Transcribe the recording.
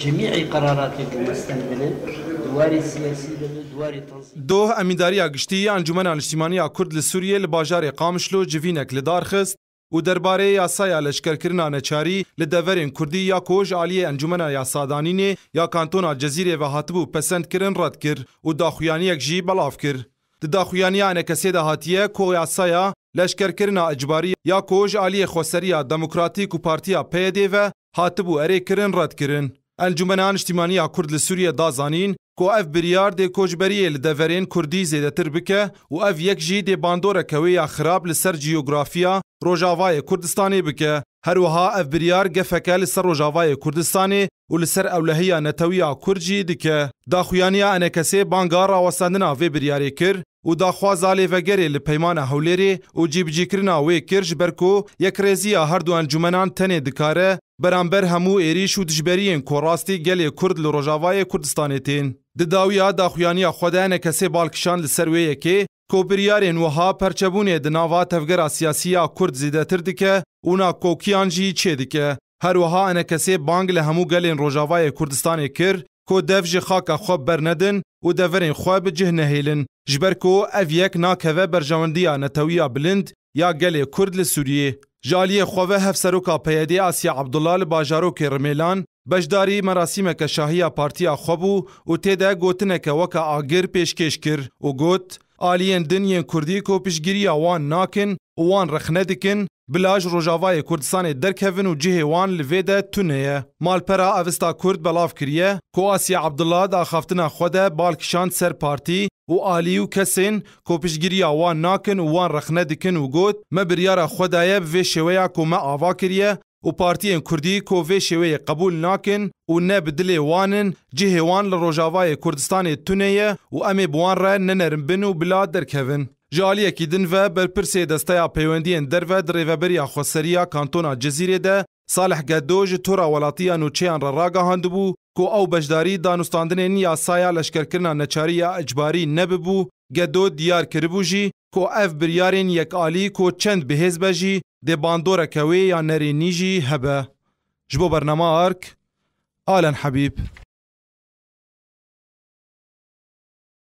جميع قرارات المستنبله دواري سياسي دواري تنظيم دوه اميداري گشتي انجمن اجتماعي كرد لسوريا لباجار قامشلو جوينك لدارخست و درباره یاسای لشکرکرنا نچاری لدورین کردی یا کوژ علی انجمن یاسادانینه یا کانتونا جزیره و هاتبو پسند کرن رد کر و داخویانی یک جی بلاف کر. د داخویانی انکسی ده هاتیه کو یاسایا لشکرکرنا اجباری یا کوژ علی خوسریا دموکراتیک و پارتیا پیده و هاتبو اره کرن رد کرن. انجمنان شتیمانی یا کورد لە سووریە دازانین کو ئەف بریاردێ کۆچبەریە لە دەڤەرێن کوردی زێدەتر بکە و ئەف یەک ژی دێ باندۆرەکەوەی یا خراپ لەسەر جیۆگرافیا ڕۆژاوایە کوردستانی بکە هەروەها ئەف بریار گەفەکە لەسەر ڕۆژاوایە کوردستانی و لەسەر ئەولەهەیە نەتەویە کورجی دکە داخویانیا ئەنەکەسێ بانگا ڕاوەسەندنا وێ بریارێ کرد û daxwaza lêvegerê li peymana Hewlêrê û cîbicîkirina wê kir ji ber ku yekrêziya her du encumenan tenê dikare beramber hemû êrîş û dijberiyên ku rastî gelê Kurd li Rojavayê Kurdistanê tên. Di dawiya daxuyaniya xwedeyene kesê balkişan li ser wê yekê, Kobiryarên wiha perçebûnê di nava tevgera siyasiya Kurd zêdetir dike û nakokiyan jî çê dike. Her wiha enekesê bang li hemû gelên Rojavayê Kurdistanê kir, ku dev ji xaka xwe bernedin û deverên xwe bi cih nehêlin. ji ber ku ev yek nakeve berjewendiya netawiya bilind ya gelê Kurd li Sûriyê. Ji aliyê xwe ve hev seroka Peyedê Asiya Abdullah li bajarokê Rmêlan, Beşdarî merasîmeke şahiya partiya xwe bû û tê de gotineke weka agir pêşkêş kir û got, aliyên dinyên Kurdî ku pişgiriya wan nakin û wan rexne dikin, Bilaj Rojavayê Kurdistanê derkevin û cihê wan li vê de tune ye. Malpera Avista Kurd belav kiriye ku Asiya Abdullah daxaftina xwe de balkişand ser partî û alî û kesên kopişgiriya wan nakin û wan rexne dikin û got me biryara xwedaye vê şêweya ku me ava kiriye û partiyên Kurdî ku vê şêweyê qebul nakin û ne bi dilê wanin cihê wan li Rojavayê Kurdistanê tuneye û em ê bi wan re nenerin bin û bila derkevin. Ji aliyekî din ve berpirsê desteya peywendiyên derve di rêveberiya xweseriya kantona Cezîrê de صالح گەدۆژ تۆرا وڵاتیە نوچیان ڕە ڕاگەهاندبوو کو ئەو بەشداری دانوستاندنێن یاسایە لەشکرکردنا نەچاریە ئەجباری نەببوو گەدۆ دیار کردبووژی کو ئەف بریارên یەکعالی کو چەند بهێز بەژی دێ باندۆرەکەوێ یان نەرێنیژی هەبە ji bo bernema ark alen hebîb